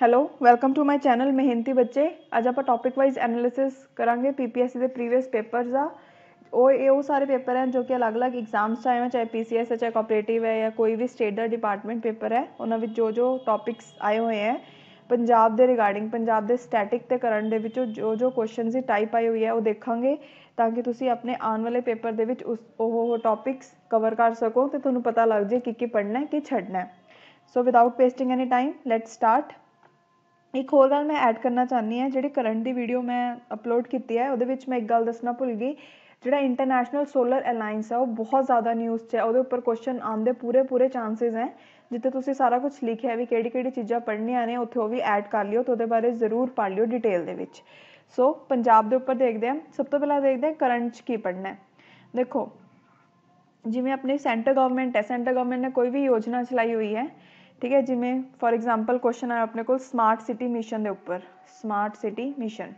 hello welcome to my channel ਮਿਹਨਤੀ ਬੱਚੇ ਅੱਜ ਆਪਾਂ ਟੌਪਿਕ ਵਾਈਜ਼ ਐਨਾਲਿਸਿਸ ਕਰਾਂਗੇ ਪੀਪੀਐਸਸੀ ਦੇ ਪ੍ਰੀਵੀਅਸ ਪੇਪਰਸ ਦਾ ਉਹ ਇਹ ਉਹ ਸਾਰੇ ਪੇਪਰ ਹਨ ਜੋ ਕਿ ਅਲੱਗ-ਅਲੱਗ ਐਗਜ਼ਾਮਸ ਚ ਆਏ ਚਾਹੇ ਪੀਸੀਐਸ ਹੈ ਚਾਹੇ ਕੋਆਪਰੇਟਿਵ ਹੈ ਜਾਂ ਕੋਈ ਵੀ ਸਟੇਟ ਦਾ ਡਿਪਾਰਟਮੈਂਟ ਪੇਪਰ ਹੈ ਉਹਨਾਂ ਵਿੱਚ ਜੋ ਜੋ ਟੌਪਿਕਸ ਆਏ ਹੋਏ ਹੈ ਪੰਜਾਬ ਦੇ ਰਿਗਾਰਡਿੰਗ ਪੰਜਾਬ ਦੇ ਸਟੈਟਿਕ ਤੇ ਕਰੰਟ ਦੇ ਵਿੱਚੋਂ ਜੋ ਜੋ ਕੁਐਸਚਨਸ ਦੀ ਟਾਈਪ ਆਈ ਹੋਈ ਹੈ ਉਹ ਦੇਖਾਂਗੇ ਤਾਂ ਕਿ ਤੁਸੀਂ ਆਪਣੇ ਆਉਣ ਵਾਲੇ ਪੇਪਰ ਦੇ ਵਿੱਚ ਉਸ ਉਹ ਟੌਪਿਕਸ ਕਵਰ ਕਰ ਸਕੋ ਤੇ ਤੁਹਾਨੂੰ ਪਤਾ ਲੱਗ ਜੇ ਕਿ ਕੀ ਪੜ੍ਹਨਾ ਹੈ ਕੀ ਛੱਡਣਾ ਹੈ so without wasting any time let's start ਇੱਕ ਹੋਰ ਗੱਲ ਮੈਂ ਐਡ ਕਰਨਾ ਚਾਹੁੰਦੀ ਹਾਂ ਜਿਹੜੀ ਕਰੰਟ ਦੀ ਵੀਡੀਓ ਮੈਂ ਅਪਲੋਡ ਕੀਤੀ ਹੈ ਉਹਦੇ ਵਿੱਚ ਮੈਂ ਇੱਕ ਗੱਲ ਦੱਸਣਾ ਭੁੱਲ ਗਈ ਜਿਹੜਾ ਇੰਟਰਨੈਸ਼ਨਲ ਸੋਲਰ ਅਲਾਈਅੰਸ ਹੈ ਉਹ ਬਹੁਤ ਜ਼ਿਆਦਾ ਨਿਊਜ਼ 'ਚ ਹੈ ਉਹਦੇ ਉੱਪਰ ਕੁਐਸਚਨ ਆਉਣ ਦੇ ਪੂਰੇ ਪੂਰੇ ਚਾਂਸਸ ਹੈ ਜਿੱਥੇ ਤੁਸੀਂ ਸਾਰਾ ਕੁਝ ਲਿਖਿਆ ਵੀ ਕਿਹੜੀ ਕਿਹੜੀ ਚੀਜ਼ਾਂ ਪੜ੍ਹਨੀਆਂ ਨੇ ਉੱਥੇ ਉਹ ਵੀ ਐਡ ਕਰ ਲਿਓ ਤੇ ਉਹਦੇ ਬਾਰੇ ਜ਼ਰੂਰ ਪੜ੍ਹ ਲਿਓ ਡਿਟੇਲ ਦੇ ਵਿੱਚ ਸੋ ਪੰਜਾਬ ਦੇ ਉੱਪਰ ਦੇਖਦੇ ਹਾਂ ਸਭ ਤੋਂ ਪਹਿਲਾਂ ਦੇਖਦੇ ਹਾਂ ਕਰੰਟ 'ਚ ਕੀ ਪੜ੍ਹਨਾ ਹੈ ਦੇਖੋ ਜਿਵੇਂ ਆਪਣੇ ਸੈਂਟਰ ਗਵਰਨਮੈਂਟ ਹੈ ਸੈਂਟਰ ਗਵਰਨਮੈਂਟ ਨੇ ਕੋਈ ਵੀ ਯੋਜਨਾ ਚਲਾਈ ਹੋਈ ਹੈ ਠੀਕ ਹੈ ਜਿਵੇਂ ਫੋਰ ਐਗਜ਼ਾਮਪਲ ਕੁਐਸਚਨ ਆ ਆਪਣੇ ਕੋਲ ਸਮਾਰਟ ਸਿਟੀ ਮਿਸ਼ਨ ਦੇ ਉੱਪਰ ਸਮਾਰਟ ਸਿਟੀ ਮਿਸ਼ਨ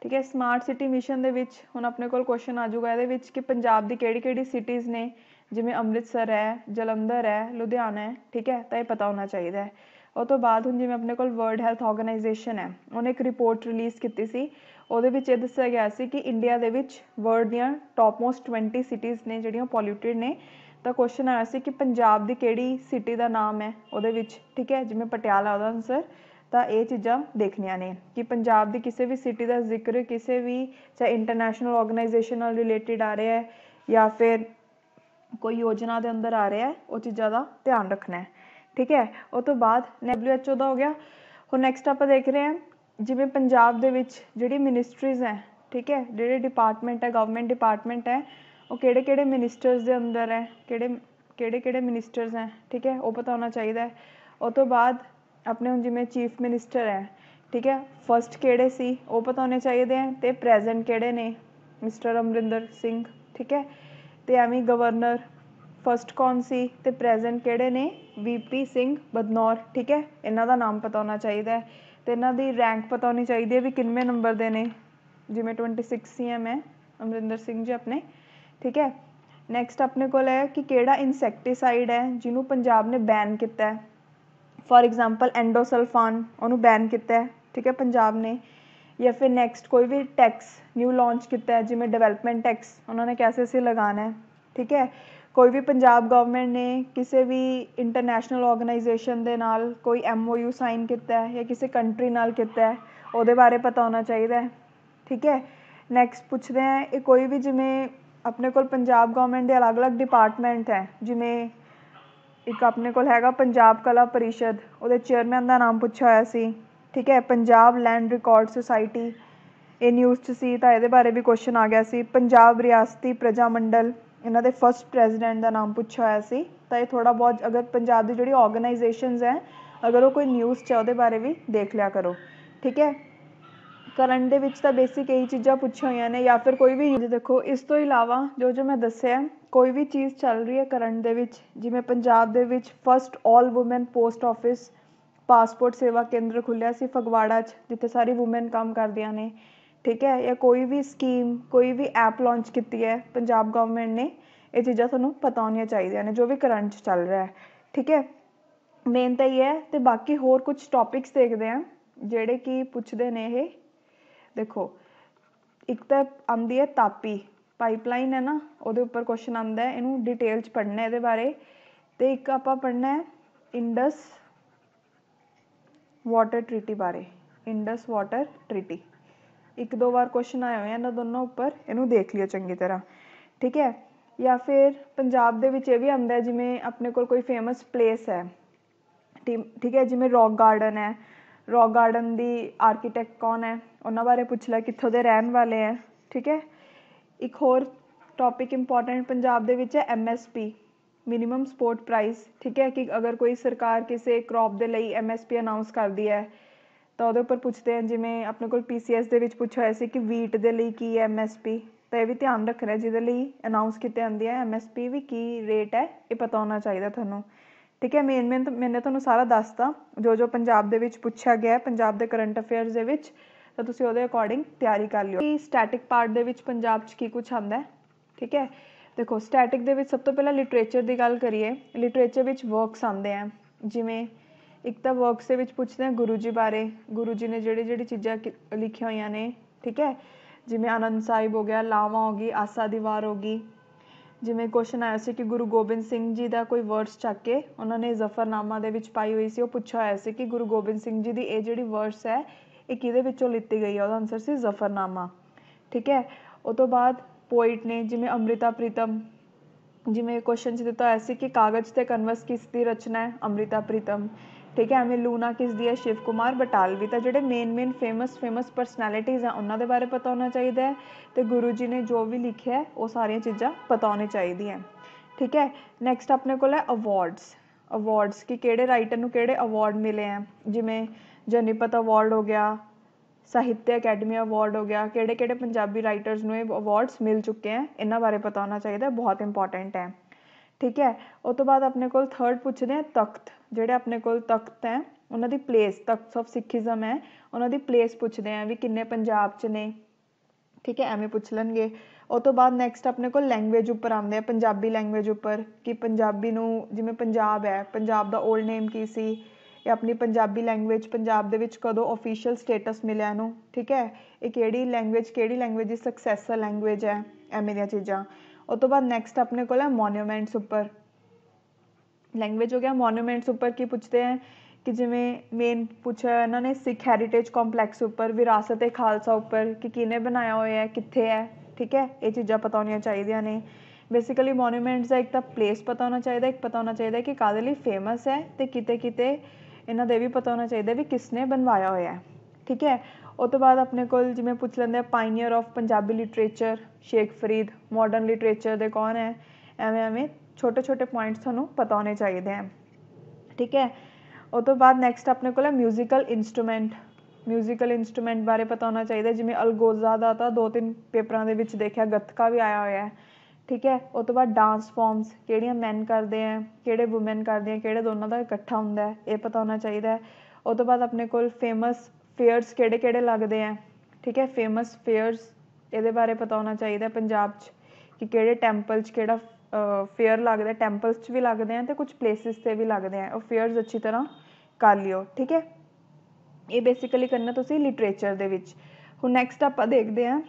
ਠੀਕ ਹੈ ਸਮਾਰਟ ਸਿਟੀ ਮਿਸ਼ਨ ਦੇ ਵਿੱਚ ਹੁਣ ਆਪਣੇ ਕੋਲ ਕੁਐਸਚਨ ਆ ਜਾਊਗਾ ਇਹਦੇ ਵਿੱਚ ਕਿ ਪੰਜਾਬ ਦੀ ਕਿਹੜੀ-ਕਿਹੜੀ ਸਿਟੀਜ਼ ਨੇ ਜਿਵੇਂ ਅੰਮ੍ਰਿਤਸਰ ਹੈ ਜਲੰਧਰ ਹੈ ਲੁਧਿਆਣਾ ਹੈ ਠੀਕ ਹੈ ਤਾਂ ਇਹ ਪਤਾ ਹੋਣਾ ਚਾਹੀਦਾ ਹੈ ਉਹ ਤੋਂ ਬਾਅਦ ਹੁਣ ਜਿਵੇਂ ਆਪਣੇ ਕੋਲ ਵਰਲਡ ਹੈਲਥ ਆਰਗੇਨਾਈਜੇਸ਼ਨ ਹੈ ਉਹਨੇ ਇੱਕ ਰਿਪੋਰਟ ਰਿਲੀਜ਼ ਕੀਤੀ ਸੀ ਉਹਦੇ ਵਿੱਚ ਇਹ ਦੱਸਿਆ ਗਿਆ ਸੀ ਕਿ ਇੰਡੀਆ ਦੇ ਵਿੱਚ ਵਰਲਡ ਦੀਆਂ ਟੌਪ ਮੋਸਟ 20 ਸਿਟੀਜ਼ ਨੇ ਜਿਹੜੀਆਂ ਪੋਲਿਊਟਡ ਨੇ ਤਾਂ ਕੁਐਸਚਨ ਆਇਆ ਸੀ ਕਿ ਪੰਜਾਬ ਦੀ ਕਿਹੜੀ ਸਿਟੀ ਦਾ ਨਾਮ ਹੈ ਉਹਦੇ ਵਿੱਚ ਠੀਕ ਹੈ ਜਿਵੇਂ ਪਟਿਆਲਾ ਉਹਦਾ ਆਨਸਰ ਤਾਂ ਇਹ ਚੀਜ਼ਾਂ ਦੇਖਣੀਆਂ ਨੇ ਕਿ ਪੰਜਾਬ ਦੀ ਕਿਸੇ ਵੀ ਸਿਟੀ ਦਾ ਜ਼ਿਕਰ ਕਿਸੇ ਵੀ ਚਾਹੇ ਇੰਟਰਨੈਸ਼ਨਲ ਆਰਗੇਨਾਈਜੇਸ਼ਨ ਨਾਲ ਰਿਲੇਟਡ ਆ ਰਿਹਾ ਹੈ ਜਾਂ ਫਿਰ ਕੋਈ ਯੋਜਨਾ ਦੇ ਅੰਦਰ ਆ ਰਿਹਾ ਹੈ ਉਹ ਚੀਜ਼ਾਂ ਦਾ ਧਿਆਨ ਰੱਖਣਾ ਹੈ ਠੀਕ ਹੈ ਉਹ ਤੋਂ ਬਾਅਦ WHO ਦਾ ਹੋ ਗਿਆ ਹੁਣ ਨੈਕਸਟ ਆਪਾਂ ਦੇਖ ਰਹੇ ਹਾਂ ਜਿਵੇਂ ਪੰਜਾਬ ਦੇ ਵਿੱਚ ਜਿਹੜੀ ਮਿਨਿਸਟਰੀਜ਼ ਹੈ ਠੀਕ ਹੈ ਜਿਹੜੇ ਡਿਪਾਰਟਮੈਂਟ ਹੈ ਗਵਰਨਮੈਂਟ ਡਿਪਾਰਟਮੈਂਟ ਹੈ ਉਹ ਕਿਹੜੇ ਕਿਹੜੇ ਮਿਨਿਸਟਰਸ ਦੇ ਅੰਦਰ ਹੈ ਕਿਹੜੇ ਕਿਹੜੇ ਕਿਹੜੇ ਮਿਨਿਸਟਰਸ ਹੈ ਠੀਕ ਹੈ ਉਹ ਪਤਾ ਹੋਣਾ ਚਾਹੀਦਾ ਉਹ ਤੋਂ ਬਾਅਦ ਆਪਣੇ ਹੁਣ ਜਿਵੇਂ ਚੀਫ ਮਿਨਿਸਟਰ ਹੈ ਠੀਕ ਹੈ ਫਰਸਟ ਕਿਹੜੇ ਸੀ ਉਹ ਪਤਾ ਹੋਣੇ ਚਾਹੀਦੇ ਹੈ ਤੇ ਪ੍ਰੈਜ਼ੈਂਟ ਕਿਹੜੇ ਨੇ ਮਿਸਟਰ ਅਮਰਿੰਦਰ ਸਿੰਘ ਠੀਕ ਹੈ ਤੇ ਐਵੇਂ ਗਵਰਨਰ ਫਰਸਟ ਕੌਣ ਸੀ ਤੇ ਪ੍ਰੈਜ਼ੈਂਟ ਕਿਹੜੇ ਨੇ ਵੀਪੀ ਸਿੰਘ ਬਦਨੌਰ ਠੀਕ ਹੈ ਇਹਨਾਂ ਦਾ ਨਾਮ ਪਤਾ ਹੋਣਾ ਚਾਹੀਦਾ ਹੈ ਤੇ ਇਹਨਾਂ ਦੀ ਰੈਂਕ ਪਤਾ ਹੋਣੀ ਚਾਹੀਦੀ ਹੈ ਵੀ ਕਿੰਨਵੇਂ ਨੰਬਰ ਦੇ ਨੇ ਜਿਵੇਂ 26 ਸੀ ਐਮ ਹੈ ਅਮਰਿੰਦਰ ਸਿੰਘ ਜੀ ਆਪਣੇ ਠੀਕ ਹੈ ਨੈਕਸਟ ਆਪਣੇ ਕੋਲ ਹੈ ਕਿ ਕਿਹੜਾ ਇਨਸੈਕਟੀਸਾਈਡ ਹੈ ਜਿਹਨੂੰ ਪੰਜਾਬ ਨੇ ਬੈਨ ਕੀਤਾ ਹੈ ਫੋਰ ਐਗਜ਼ਾਮਪਲ ਐਂਡੋਸਲਫਾਨ ਉਹਨੂੰ ਬੈਨ ਕੀਤਾ ਹੈ ਠੀਕ ਹੈ ਪੰਜਾਬ ਨੇ ਜਾਂ ਫਿਰ ਨੈਕਸਟ ਕੋਈ ਵੀ ਟੈਕਸ ਨਿਊ ਲਾਂਚ ਕੀਤਾ ਹੈ ਜਿਵੇਂ ਡਿਵੈਲਪਮੈਂਟ ਟੈਕਸ ਉਹਨਾਂ ਨੇ ਕੈਸੇ ਸੇ ਲਗਾਣਾ ਹੈ ਠੀਕ ਹੈ ਕੋਈ ਵੀ ਪੰਜਾਬ ਗਵਰਨਮੈਂਟ ਨੇ ਕਿਸੇ ਵੀ ਇੰਟਰਨੈਸ਼ਨਲ ਆਰਗੇਨਾਈਜੇਸ਼ਨ ਦੇ ਨਾਲ ਕੋਈ ਐਮਓਯੂ ਸਾਈਨ ਕੀਤਾ ਹੈ ਜਾਂ ਕਿਸੇ ਕੰਟਰੀ ਨਾਲ ਕੀਤਾ ਹੈ ਉਹਦੇ ਬਾਰੇ ਪਤਾ ਹੋਣਾ ਚਾਹੀਦਾ ਹੈ ਠੀਕ ਹੈ ਨੈਕਸਟ ਪੁੱਛਦੇ ਆ ਇਹ ਕੋਈ ਵੀ ਜਿਵੇਂ ਆਪਣੇ ਕੋਲ ਪੰਜਾਬ ਗਵਰਨਮੈਂਟ ਦੇ ਅਲੱਗ ਅਲੱਗ ਡਿਪਾਰਟਮੈਂਟ ਹੈ ਜਿਵੇਂ ਇੱਕ ਆਪਣੇ ਕੋਲ ਹੈਗਾ ਪੰਜਾਬ ਕਲਾ ਪਰਿਸ਼ਦ ਉਹਦੇ ਚੇਅਰਮੈਨ ਦਾ ਨਾਮ ਪੁੱਛਿਆ ਹੋਇਆ ਸੀ ਠੀਕ ਹੈ ਪੰਜਾਬ ਲੈਂਡ ਰਿਕਾਰਡ ਸੁਸਾਇਟੀ ਇਹ ਨਿਊਜ਼ 'ਚ ਸੀ ਤਾਂ ਇਹਦੇ ਬਾਰੇ ਵੀ ਕੁਐਸਚਨ ਆ ਗਿਆ ਸੀ ਪੰਜਾਬ ਰਿਆਸਤੀ ਪ੍ਰਜਾ ਮੰਡਲ ਇਹਨਾਂ ਦੇ ਫਰਸਟ ਪ੍ਰੈਜ਼ੀਡੈਂਟ ਦਾ ਨਾਮ ਪੁੱਛਿਆ ਹੋਇਆ ਸੀ ਤਾਂ ਇਹ ਥੋੜਾ ਬਹੁਤ ਅਗਰ ਪੰਜਾਬ ਦੀ ਜਿਹੜੀ ਆਰਗੇਨਾਈਜੇਸ਼ਨਸ ਹੈ ਅਗਰ ਉਹ ਕੋਈ ਨਿਊਜ਼ 'ਚ ਉਹਦੇ ਬਾਰੇ ਵੀ ਦੇਖ ਲਿਆ ਕਰੋ ਠੀਕ ਹੈ ਕਰਨ ਦੇ ਵਿੱਚ ਤਾਂ ਬੇਸਿਕ ਇਹੀ ਚੀਜ਼ਾਂ ਪੁੱਛੀਆਂ ਹੋਈਆਂ ਨੇ ਜਾਂ ਫਿਰ ਕੋਈ ਵੀ ਦੇਖੋ ਇਸ ਤੋਂ ਇਲਾਵਾ ਜੋ ਜੋ ਮੈਂ ਦੱਸਿਆ ਕੋਈ ਵੀ ਚੀਜ਼ ਚੱਲ ਰਹੀ ਹੈ ਕਰਨ ਦੇ ਵਿੱਚ ਜਿਵੇਂ ਪੰਜਾਬ ਦੇ ਵਿੱਚ first 올 women post office passport Seva Kendra ਖੁੱਲਿਆ ਸੀ ਫਗਵਾੜਾ 'ਚ ਜਿੱਥੇ ਸਾਰੀ ਵੂਮੈਨ ਕੰਮ ਕਰਦੀਆਂ ਨੇ ਠੀਕ ਹੈ ਜਾਂ ਕੋਈ ਵੀ ਸਕੀਮ ਕੋਈ ਵੀ ਐਪ ਲਾਂਚ ਕੀਤੀ ਹੈ ਪੰਜਾਬ ਗਵਰਨਮੈਂਟ ਨੇ ਇਹ ਚੀਜ਼ਾਂ ਤੁਹਾਨੂੰ ਪਤਾ ਹੋਣੀਆਂ ਚਾਹੀਦੀਆਂ ਨੇ ਜੋ ਵੀ ਕਰੰਟ 'ਚ ਚੱਲ ਰਿਹਾ ਹੈ ਠੀਕ ਹੈ ਮੇਨ ਤਾਂ ਇਹ ਹੈ ਤੇ ਬਾਕੀ ਹੋਰ ਕੁਝ ਟੌਪਿਕਸ ਦੇਖਦੇ ਆਂ ਜਿਹੜੇ ਕਿ ਪੁੱਛਦੇ ਨੇ ਇਹ ਦੇਖੋ ਇੱਕ ਤਾਂ ਆਉਂਦੀ ਹੈ ਤਾਪੀ ਪਾਈਪਲਾਈਨ ਹੈ ਨਾ ਉਹਦੇ ਉੱਪਰ ਕੁਐਸਚਨ ਆਉਂਦਾ ਹੈ ਇਹਨੂੰ ਡਿਟੇਲ 'ਚ ਪੜ੍ਹਨਾ ਇਹਦੇ ਬਾਰੇ ਤੇ ਇੱਕ ਆਪਾਂ ਪੜ੍ਹਨਾ ਹੈ ਇੰਡਸ ਵਾਟਰ ਟ੍ਰੀਟੀ ਬਾਰੇ ਇੰਡਸ ਵਾਟਰ ਟ੍ਰੀਟੀ ਇੱਕ ਦੋ ਵਾਰ ਕੁਐਸਚਨ ਆਏ ਹੋਏ ਹਨ ਇਹਨਾਂ ਦੋਨੋਂ ਉੱਪਰ ਇਹਨੂੰ ਦੇਖ ਲਿਓ ਚੰਗੀ ਤਰ੍ਹਾਂ ਠੀਕ ਹੈ ਜਾਂ ਫਿਰ ਪੰਜਾਬ ਦੇ ਵਿੱਚ ਇਹ ਵੀ ਆਉਂਦਾ ਜਿਵੇਂ ਆਪਣੇ ਕੋਲ ਕੋਈ ਫੇਮਸ ਪਲੇਸ ਹੈ ਠੀਕ ਹੈ ਜਿਵੇਂ ਰੌਕ ਗਾਰਡਨ ਹੈ ਰੌਕ ਗਾਰਡਨ ਦੀ ਆਰਕੀਟੈਕਟ ਕੌਣ ਹੈ ਉਹਨਾਂ ਬਾਰੇ ਪੁੱਛ ਲਿਆ ਕਿੱਥੋਂ ਦੇ ਰਹਿਣ ਵਾਲੇ ਹੈ ਠੀਕ ਹੈ ਇੱਕ ਹੋਰ ਟੌਪਿਕ ਇੰਪੋਰਟੈਂਟ ਪੰਜਾਬ ਦੇ ਵਿੱਚ ਹੈ M S P minimum support price ਠੀਕ ਹੈ ਕਿ ਅਗਰ ਕੋਈ ਸਰਕਾਰ ਕਿਸੇ ਕ੍ਰੌਪ ਦੇ ਲਈ ਐਮ ਐਸ ਪੀ ਅਨਾਉਂਸ ਕਰਦੀ ਹੈ ਤਾਂ ਉਹਦੇ ਉੱਪਰ ਪੁੱਛਦੇ ਹਨ ਜਿਵੇਂ ਆਪਣੇ ਕੋਲ ਪੀ ਸੀ ਐਸ ਦੇ ਵਿੱਚ ਪੁੱਛਿਆ ਹੋਇਆ ਸੀ ਕਿ ਵੀਟ ਦੇ ਲਈ ਕੀ ਹੈ ਐਮ ਐਸ ਪੀ ਤਾਂ ਇਹ ਵੀ ਧਿਆਨ ਰੱਖਣਾ ਜਿਹਦੇ ਲਈ ਅਨਾਉਂਸ ਕੀਤੇ ਜਾਂਦੀ ਹੈ ਐਮ ਐਸ ਪੀ ਵੀ ਕੀ ਰੇਟ ਹੈ ਇਹ ਪਤਾ ਹੋਣਾ ਚਾਹੀਦਾ ਤੁਹਾਨੂੰ ਠੀਕ ਹੈ ਮੇਨ ਮੇਨ ਮੈਂ ਤੁਹਾਨੂੰ ਸਾਰਾ ਦੱਸਤਾ ਜੋ ਜੋ ਪੰਜਾਬ ਦੇ ਵਿੱਚ ਪੁੱਛਿਆ ਗਿਆ ਹੈ ਪੰਜਾਬ ਦੇ ਕਰੰਟ ਅਫੇਅਰਸ ਦੇ ਵਿੱਚ ਤਾਂ ਤੁਸੀਂ ਉਹਦੇ ਅਕੋਰਡਿੰਗ ਤਿਆਰੀ ਕਰ ਲਿਓ ਕਿ ਸਟੈਟਿਕ ਪਾਰਟ ਦੇ ਵਿੱਚ ਪੰਜਾਬ 'ਚ ਕੀ ਕੁਝ ਆਉਂਦਾ ਹੈ ਠੀਕ ਹੈ ਦੇਖੋ ਸਟੈਟਿਕ ਦੇ ਵਿੱਚ ਸਭ ਤੋਂ ਪਹਿਲਾਂ ਲਿਟਰੇਚਰ ਦੀ ਗੱਲ ਕਰੀਏ ਲਿਟਰੇਚਰ ਵਿੱਚ ਵਰਕਸ ਆਉਂਦੇ ਆ ਜਿਵੇਂ ਇੱਕ ਤਾਂ ਵਰਕਸ ਦੇ ਵਿੱਚ ਪੁੱਛਦੇ ਆ ਗੁਰੂ ਜੀ ਬਾਰੇ ਗੁਰੂ ਜੀ ਨੇ ਜਿਹੜੇ ਜਿਹੜੇ ਚੀਜ਼ਾਂ ਲਿਖੀਆਂ ਹੋਈਆਂ ਨੇ ਠੀਕ ਹੈ ਜਿਵੇਂ ਆਨੰਦ ਸਾਹਿਬ ਹੋ ਗਿਆ ਲਾਵਾ ਹੋ ਗਈ ਆਸਾ ਦੀਵਾਰ ਹੋ ਗਈ ਜਿਵੇਂ ਕੁਐਸਚਨ ਆਇਆ ਸੀ ਕਿ ਗੁਰੂ ਗੋਬਿੰਦ ਸਿੰਘ ਜੀ ਦਾ ਕੋਈ ਵਰਸ ਚੱਕ ਕੇ ਉਹਨਾਂ ਨੇ ਜ਼ਫਰਨਾਮਾ ਦੇ ਵਿੱਚ ਪਾਈ ਹੋਈ ਸੀ ਉਹ ਪੁੱਛਿਆ ਹੋਇਆ ਸੀ ਕਿ ਗੁਰੂ ਗੋਬਿੰਦ ਸਿੰਘ ਜੀ ਦੀ ਇਹ ਜਿਹੜੀ ਵਰਸ ਹੈ ਇਹ ਕਿਹਦੇ ਵਿੱਚੋਂ ਲਿੱਤੀ ਗਈ ਹੈ ਉਹਦਾ ਆਨਸਰ ਸੀ ਜ਼ਫਰਨਾਮਾ ਠੀਕ ਹੈ ਉਹ ਤੋਂ ਬਾਅਦ ਪੋਇਟ ਨੇ ਜਿਵੇਂ ਅੰਮ੍ਰਿਤਾ ਪ੍ਰੀਤਮ ਜਿਵੇਂ ਕੁਐਸਚਨ 'ਚ ਦਿੱਤਾ ਹੋਇਆ ਸੀ ਕਿ ਕਾਗਜ਼ ਤੇ ਕਨਵਸ ਕਿਸ ਦੀ ਰਚਨਾ ਹੈ ਅੰਮ੍ਰਿਤਾ ਪ੍ਰੀਤਮ ਠੀਕ ਹੈ ਐਵੇਂ ਲੂਨਾ ਕਿਸ ਦੀ ਹੈ ਸ਼ਿਵ ਕੁਮਾਰ ਬਟਾਲਵੀ ਤਾਂ ਜਿਹੜੇ ਮੇਨ ਮੇਨ ਫੇਮਸ ਫੇਮਸ ਪਰਸਨੈਲਿਟੀਆਂ ਆ ਉਹਨਾਂ ਦੇ ਬਾਰੇ ਪਤਾ ਹੋਣਾ ਚਾਹੀਦਾ ਹੈ ਤੇ ਗੁਰੂ ਜੀ ਨੇ ਜੋ ਵੀ ਲਿਖਿਆ ਹੈ ਉਹ ਸਾਰੀਆਂ ਚੀਜ਼ਾਂ ਪਤਾ ਹੋਣੀ ਚਾਹੀਦੀਆਂ ਠੀਕ ਹੈ ਨੈਕਸਟ ਆਪਣੇ ਕੋਲ ਹੈ ਅਵਾਰਡਸ ਅਵਾਰਡਸ ਕਿ ਕਿਹੜੇ ਰਾਈਟਰ ਨੂੰ ਕਿਹੜੇ ਅਵਾਰਡ ਮਿਲੇ ਆ ਜਿਵੇਂ ਜਨੀਪਤ ਅਵਾਰਡ ਹੋ ਗਿਆ ਸਾਹਿਤਿਆ ਅਕੈਡਮੀ ਅਵਾਰਡ ਹੋ ਗਿਆ ਕਿਹੜੇ ਕਿਹੜੇ ਪੰਜਾਬੀ ਰਾਈਟਰਸ ਨੂੰ ਇਹ ਅਵਾਰਡਸ ਮਿਲ ਚੁੱਕੇ ਆ ਇਹਨਾਂ ਬਾਰੇ ਪਤਾ ਹੋਣਾ ਚਾਹੀਦਾ ਬਹੁਤ ਇੰਪੋਰਟੈਂਟ ਹੈ ਠੀਕ ਹੈ ਉਸ ਤੋਂ ਬਾਅਦ ਆਪਣੇ ਕੋਲ ਥਰਡ ਪੁੱਛਦੇ ਆ ਤਖਤ ਜਿਹੜੇ ਆਪਣੇ ਕੋਲ ਤਖਤ ਹੈ ਉਹਨਾਂ ਦੀ ਪਲੇਸ ਤਖਤਸ ਆਫ ਸਿੱਖੀਜ਼ਮ ਹੈ ਉਹਨਾਂ ਦੀ ਪਲੇਸ ਪੁੱਛਦੇ ਆ ਵੀ ਕਿੰਨੇ ਪੰਜਾਬ 'ਚ ਨੇ ਠੀਕ ਹੈ ਐਵੇਂ ਪੁੱਛ ਲਣਗੇ ਉਹ ਤੋਂ ਬਾਅਦ ਨੈਕਸਟ ਆਪਣੇ ਕੋਲ ਲੈਂਗੁਏਜ ਉੱਪਰ ਆਉਂਦੇ ਆ ਪੰਜਾਬੀ ਲੈਂਗੁਏਜ ਉੱਪਰ ਕਿ ਪੰਜਾਬੀ ਨੂੰ ਜਿਵੇਂ ਪੰਜਾਬ ਹੈ ਪੰਜਾਬ ਦਾ 올ਡ ਨੇਮ ਕੀ ਸੀ ਇਹ ਆਪਣੀ ਪੰਜਾਬੀ ਲੈਂਗੁਏਜ ਪੰਜਾਬ ਦੇ ਵਿੱਚ ਕਦੋਂ ਅਫੀਸ਼ੀਅਲ ਸਟੇਟਸ ਮਿਲਿਆ ਇਹਨੂੰ ਠੀਕ ਹੈ ਇਹ ਕਿਹੜੀ ਲੈਂਗੁਏਜ ਕਿਹੜੀ ਲੈਂਗੁਏਜ ਦੀ ਸਕਸੈਸਰ ਲੈਂਗੁਏਜ ਹੈ ਐਵੇਂ ਦੀਆਂ ਚੀਜ਼ਾਂ ਉਹ ਤੋਂ ਬਾਅਦ ਨੈਕਸਟ ਆਪਣੇ ਕੋਲ ਹੈ ਮੋਨੂਮੈਂਟਸ ਉੱਪਰ ਲੈਂਗੁਏਜ ਹੋ ਗਿਆ ਮੋਨੂਮੈਂਟਸ ਉੱਪਰ ਕੀ ਪੁੱਛਦੇ ਹੈ ਕਿ ਜਿਵੇਂ ਮੇਨ ਪੁੱਛਿਆ ਇਹਨਾਂ ਨੇ ਸਿੱਖ ਹੈਰੀਟੇਜ ਕੰਪਲੈਕਸ ਉੱਪਰ ਵਿਰਾਸਤ ਏ ਖਾਲਸਾ ਉੱਪਰ ਕਿ ਕਿਹਨੇ ਬਣਾਇਆ ਹੋਇਆ ਕਿੱਥੇ ਹੈ ਠੀਕ ਹੈ ਇਹ ਚੀਜ਼ਾਂ ਪਤਾ ਹੋਣੀਆਂ ਚਾਹੀਦੀਆਂ ਨੇ ਬੇਸਿਕਲੀ ਮੋਨੂਮੈਂਟਸ ਦਾ ਇੱਕ ਤਾਂ ਪਲੇਸ ਪਤਾ ਹੋਣਾ ਚਾਹੀਦਾ ਇੱਕ ਪਤਾ ਹੋਣਾ ਚਾਹੀਦਾ ਕਿ ਕਾਹਦੇ ਲਈ ਫੇਮਸ ਹੈ ਅਤੇ ਕਿਤੇ ਕਿਤੇ ਇਹਨਾਂ ਦੇ ਵੀ ਪਤਾ ਹੋਣਾ ਚਾਹੀਦਾ ਵੀ ਕਿਸਨੇ ਬਣਵਾਇਆ ਹੋਇਆ ਠੀਕ ਹੈ ਉਹ ਤੋਂ ਬਾਅਦ ਆਪਣੇ ਕੋਲ ਜਿਵੇਂ ਪੁੱਛ ਲੈਂਦੇ ਆ pioneer of Punjabi literature Sheikh Farid modern literature ਦੇ ਕੌਣ ਹੈ ਐਵੇਂ ਐਵੇਂ ਛੋਟੇ ਛੋਟੇ ਪੁਆਇੰਟਸ ਤੁਹਾਨੂੰ ਪਤਾ ਹੋਣੇ ਚਾਹੀਦੇ ਹੈ ਠੀਕ ਹੈ ਉਹ ਤੋਂ ਬਾਅਦ ਨੈਕਸਟ ਆਪਣੇ ਕੋਲ ਹੈ ਮਿਊਜ਼ੀਕਲ ਇੰਸਟਰੂਮੈਂਟ ਮਿਊਜ਼ੀਕਲ ਇੰਸਟਰੂਮੈਂਟ ਬਾਰੇ ਪਤਾ ਹੋਣਾ ਚਾਹੀਦਾ ਜਿਵੇਂ ਅਲਗੋਜ਼ਾ ਦਾ ਤਾਂ ਦੋ ਤਿੰਨ ਪੇਪਰਾਂ ਦੇ ਵਿੱਚ ਦੇਖਿਆ ਗੱਤਕਾ ਵੀ ਆਇਆ ਹੋਇਆ ਹੈ ਠੀਕ ਹੈ ਉਹ ਤੋਂ ਬਾਅਦ ਡਾਂਸ ਫਾਰਮਸ ਕਿਹੜੀਆਂ ਮੈਨ ਕਰਦੇ ਆ ਕਿਹੜੇ ਔਮਨ ਕਰਦੇ ਆ ਕਿਹੜੇ ਦੋਨਾਂ ਦਾ ਇਕੱਠਾ ਹੁੰਦਾ ਹੈ ਇਹ ਪਤਾ ਹੋਣਾ ਚਾਹੀਦਾ ਹੈ ਉਹ ਤੋਂ ਬਾਅਦ ਆਪਣੇ ਕੋਲ ਫੇਮਸ ਫੇਅਰਸ ਕਿਹੜੇ ਕਿਹੜੇ ਲੱਗਦੇ ਆ ਠੀਕ ਹੈ ਫੇਮਸ ਫੇਅਰਸ ਇਹਦੇ ਬਾਰੇ ਪਤਾ ਹੋਣਾ ਚਾਹੀਦਾ ਪੰਜਾਬ 'ਚ ਕਿ ਕਿਹੜੇ ਟੈਂਪਲ 'ਚ ਕਿਹੜਾ ਫੇਅਰ ਲੱਗਦਾ ਟੈਂਪਲਸ 'ਚ ਵੀ ਲੱਗਦੇ ਆ ਤੇ ਕੁਝ ਪਲੇਸਿਸ 'ਤੇ ਵੀ ਲੱਗਦੇ ਆ ਉਹ ਫੇਅਰਸ ਅੱਛੀ ਤਰ੍ਹਾਂ ਕਰ ਲਿਓ ਠੀਕ ਹੈ ਇਹ ਬੇਸਿਕਲੀ ਕਰਨਾ ਤੁਸੀਂ ਲਿਟਰੇਚਰ ਦੇ ਵਿੱਚ ਹੁਣ ਨੈਕਸਟ ਆਪਾਂ ਦੇਖਦੇ ਹਾਂ